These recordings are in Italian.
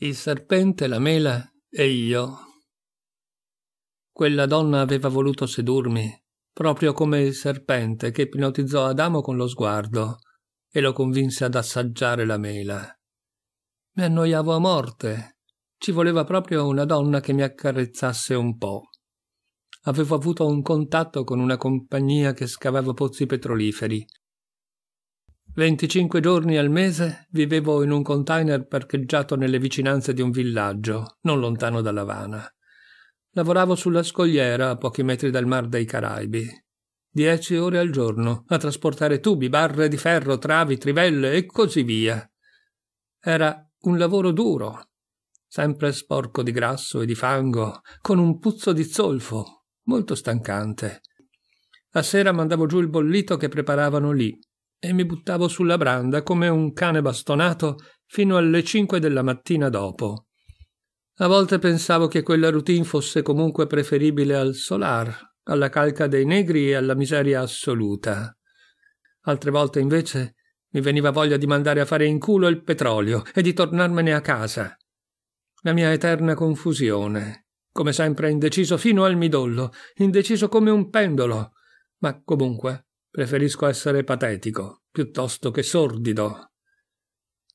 Il serpente, la mela e io. Quella donna aveva voluto sedurmi, proprio come il serpente che ipnotizzò Adamo con lo sguardo e lo convinse ad assaggiare la mela. Mi annoiavo a morte. Ci voleva proprio una donna che mi accarezzasse un po'. Avevo avuto un contatto con una compagnia che scavava pozzi petroliferi 25 giorni al mese vivevo in un container parcheggiato nelle vicinanze di un villaggio, non lontano da Lavana. Lavoravo sulla scogliera a pochi metri dal Mar dei Caraibi. Dieci ore al giorno a trasportare tubi, barre di ferro, travi, trivelle e così via. Era un lavoro duro, sempre sporco di grasso e di fango, con un puzzo di zolfo, molto stancante. A sera mandavo giù il bollito che preparavano lì, e mi buttavo sulla branda come un cane bastonato fino alle cinque della mattina dopo. A volte pensavo che quella routine fosse comunque preferibile al solar, alla calca dei negri e alla miseria assoluta. Altre volte invece mi veniva voglia di mandare a fare in culo il petrolio e di tornarmene a casa. La mia eterna confusione, come sempre indeciso fino al midollo, indeciso come un pendolo, ma comunque Preferisco essere patetico, piuttosto che sordido.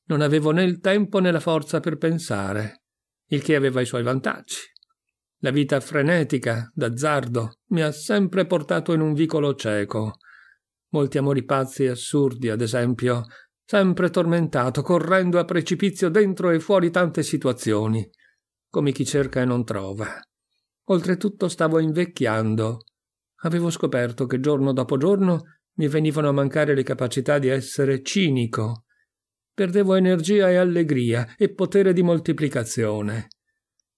Non avevo né il tempo né la forza per pensare, il che aveva i suoi vantaggi. La vita frenetica, d'azzardo, mi ha sempre portato in un vicolo cieco. Molti amori pazzi e assurdi, ad esempio, sempre tormentato, correndo a precipizio dentro e fuori tante situazioni, come chi cerca e non trova. Oltretutto stavo invecchiando avevo scoperto che giorno dopo giorno mi venivano a mancare le capacità di essere cinico. Perdevo energia e allegria e potere di moltiplicazione.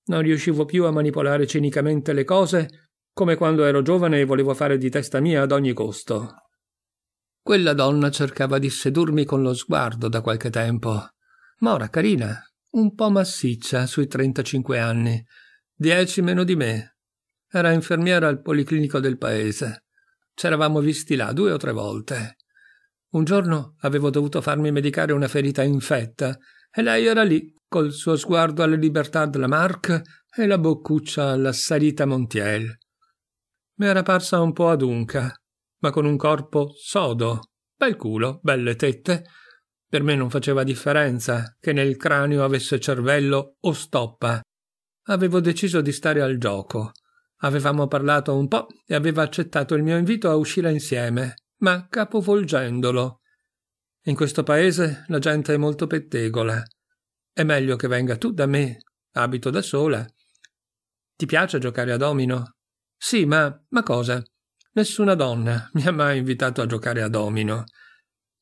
Non riuscivo più a manipolare cinicamente le cose come quando ero giovane e volevo fare di testa mia ad ogni costo. Quella donna cercava di sedurmi con lo sguardo da qualche tempo. Mora, carina, un po' massiccia sui 35 anni, dieci meno di me, era infermiera al policlinico del paese. C'eravamo visti là due o tre volte. Un giorno avevo dovuto farmi medicare una ferita infetta e lei era lì, col suo sguardo alla libertà della Marque e la boccuccia alla salita Montiel. Mi era parsa un po' adunca, ma con un corpo sodo, bel culo, belle tette. Per me non faceva differenza che nel cranio avesse cervello o stoppa. Avevo deciso di stare al gioco. Avevamo parlato un po' e aveva accettato il mio invito a uscire insieme, ma capovolgendolo. In questo paese la gente è molto pettegola. È meglio che venga tu da me, abito da sola. Ti piace giocare a domino? Sì, ma, ma cosa? Nessuna donna mi ha mai invitato a giocare a domino.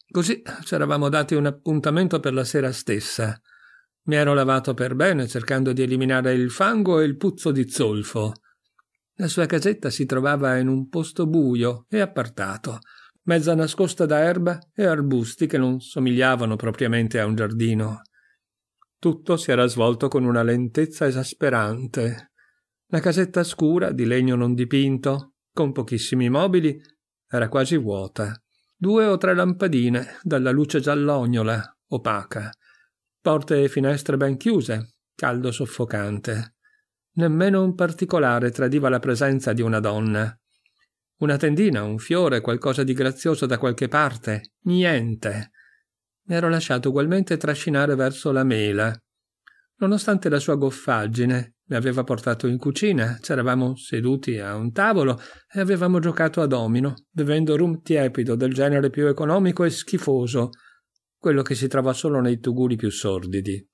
Così c'eravamo dati un appuntamento per la sera stessa. Mi ero lavato per bene cercando di eliminare il fango e il puzzo di zolfo. La sua casetta si trovava in un posto buio e appartato, mezza nascosta da erba e arbusti che non somigliavano propriamente a un giardino. Tutto si era svolto con una lentezza esasperante. La casetta scura, di legno non dipinto, con pochissimi mobili, era quasi vuota. Due o tre lampadine, dalla luce giallognola, opaca. Porte e finestre ben chiuse, caldo soffocante. Nemmeno un particolare tradiva la presenza di una donna. Una tendina, un fiore, qualcosa di grazioso da qualche parte. Niente. Mi ero lasciato ugualmente trascinare verso la mela. Nonostante la sua goffaggine, mi aveva portato in cucina, c'eravamo seduti a un tavolo e avevamo giocato a domino, bevendo rum tiepido del genere più economico e schifoso, quello che si trova solo nei tuguri più sordidi.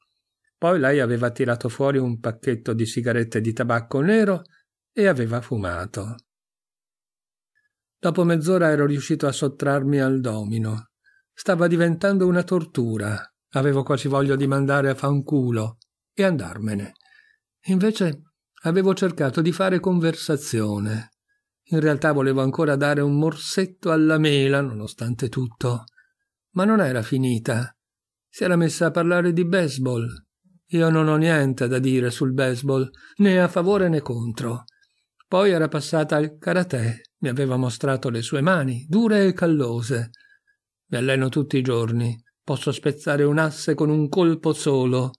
Poi lei aveva tirato fuori un pacchetto di sigarette di tabacco nero e aveva fumato. Dopo mezz'ora ero riuscito a sottrarmi al domino. Stava diventando una tortura. Avevo quasi voglia di mandare a fanculo e andarmene. Invece avevo cercato di fare conversazione. In realtà volevo ancora dare un morsetto alla mela, nonostante tutto. Ma non era finita. Si era messa a parlare di baseball, io non ho niente da dire sul baseball, né a favore né contro. Poi era passata al karate, mi aveva mostrato le sue mani, dure e callose. Mi alleno tutti i giorni, posso spezzare un asse con un colpo solo.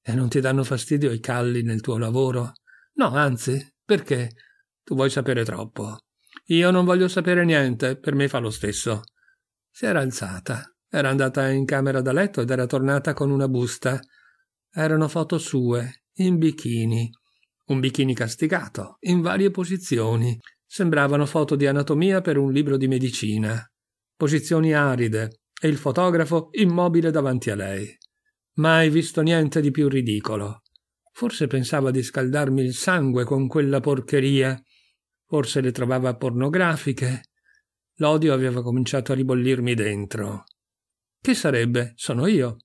E non ti danno fastidio i calli nel tuo lavoro? No, anzi, perché? Tu vuoi sapere troppo. Io non voglio sapere niente, per me fa lo stesso. Si era alzata, era andata in camera da letto ed era tornata con una busta. Erano foto sue, in bikini. Un bikini castigato, in varie posizioni. Sembravano foto di anatomia per un libro di medicina. Posizioni aride e il fotografo immobile davanti a lei. Mai visto niente di più ridicolo. Forse pensava di scaldarmi il sangue con quella porcheria. Forse le trovava pornografiche. L'odio aveva cominciato a ribollirmi dentro. Che sarebbe? Sono io.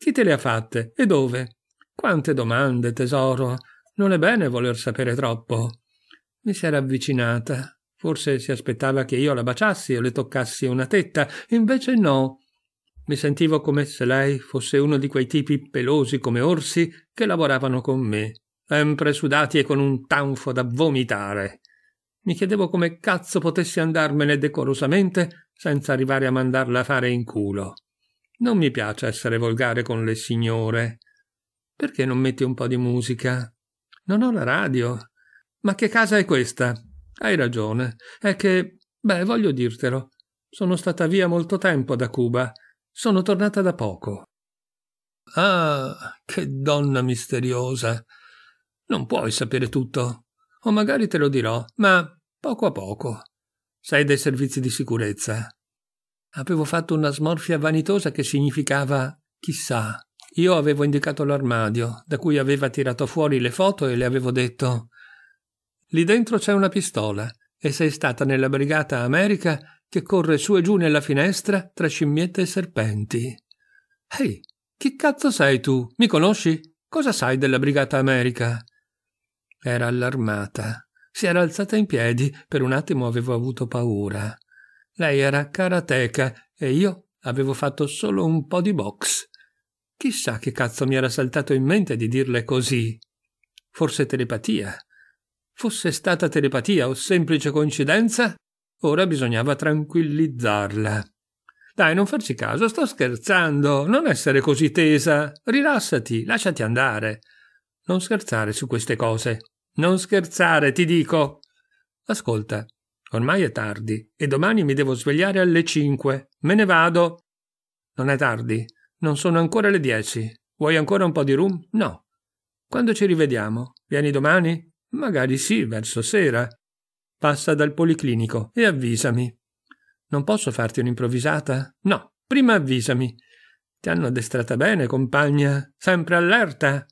Chi te le ha fatte e dove? Quante domande, tesoro. Non è bene voler sapere troppo. Mi si era avvicinata. Forse si aspettava che io la baciassi o le toccassi una tetta, invece no. Mi sentivo come se lei fosse uno di quei tipi pelosi come orsi che lavoravano con me, sempre sudati e con un tanfo da vomitare. Mi chiedevo come cazzo potessi andarmene decorosamente senza arrivare a mandarla a fare in culo. Non mi piace essere volgare con le signore. Perché non metti un po' di musica? Non ho la radio. Ma che casa è questa? Hai ragione. È che, beh, voglio dirtelo. Sono stata via molto tempo da Cuba. Sono tornata da poco. Ah, che donna misteriosa. Non puoi sapere tutto. O magari te lo dirò, ma poco a poco. Sei dei servizi di sicurezza. Avevo fatto una smorfia vanitosa che significava chissà. Io avevo indicato l'armadio, da cui aveva tirato fuori le foto e le avevo detto Lì dentro c'è una pistola e sei stata nella brigata America che corre su e giù nella finestra tra scimmiette e serpenti. Ehi, hey, chi cazzo sei tu? Mi conosci? Cosa sai della brigata America? Era allarmata. Si era alzata in piedi, per un attimo avevo avuto paura. Lei era karateka e io avevo fatto solo un po' di box. Chissà che cazzo mi era saltato in mente di dirle così. Forse telepatia. Fosse stata telepatia o semplice coincidenza? Ora bisognava tranquillizzarla. Dai, non farci caso, sto scherzando. Non essere così tesa. Rilassati, lasciati andare. Non scherzare su queste cose. Non scherzare, ti dico. Ascolta, Ormai è tardi e domani mi devo svegliare alle 5. Me ne vado. Non è tardi. Non sono ancora le 10. Vuoi ancora un po' di rum? No. Quando ci rivediamo? Vieni domani? Magari sì, verso sera. Passa dal policlinico e avvisami. Non posso farti un'improvvisata? No, prima avvisami. Ti hanno addestrata bene, compagna. Sempre allerta.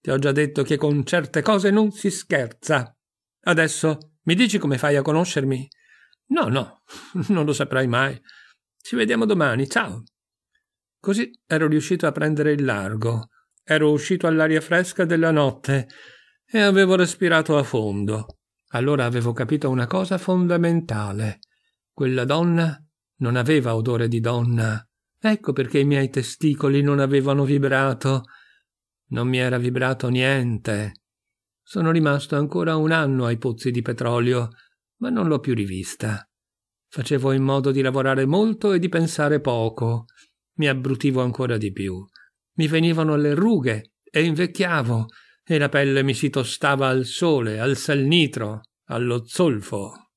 Ti ho già detto che con certe cose non si scherza. Adesso mi dici come fai a conoscermi? No, no, non lo saprai mai. Ci vediamo domani, ciao. Così ero riuscito a prendere il largo, ero uscito all'aria fresca della notte e avevo respirato a fondo. Allora avevo capito una cosa fondamentale. Quella donna non aveva odore di donna. Ecco perché i miei testicoli non avevano vibrato. Non mi era vibrato niente. Sono rimasto ancora un anno ai pozzi di petrolio, ma non l'ho più rivista. Facevo in modo di lavorare molto e di pensare poco. Mi abbrutivo ancora di più. Mi venivano le rughe e invecchiavo, e la pelle mi si tostava al sole, al salnitro, allo zolfo.